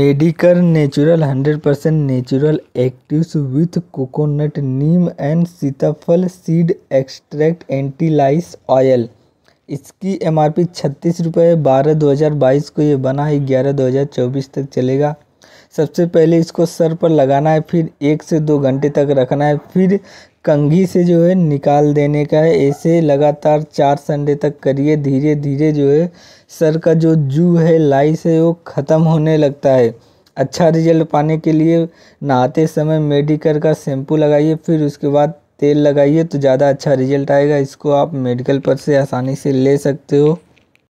Medicare natural hundred percent natural active with coconut neem and sitaphal seed extract anti lice oil इसकी M R P छत्तीस रुपये बारह दो हज़ार बाईस को ये बना है ग्यारह दो हज़ार चौबीस तक चलेगा सबसे पहले इसको सर पर लगाना है फिर एक से दो घंटे तक रखना है फिर कंघी से जो है निकाल देने का है ऐसे लगातार चार संडे तक करिए धीरे धीरे जो है सर का जो जू है लाइस है वो ख़त्म होने लगता है अच्छा रिजल्ट पाने के लिए नहाते समय मेडिकल का शैम्पू लगाइए फिर उसके बाद तेल लगाइए तो ज़्यादा अच्छा रिजल्ट आएगा इसको आप मेडिकल पर से आसानी से ले सकते हो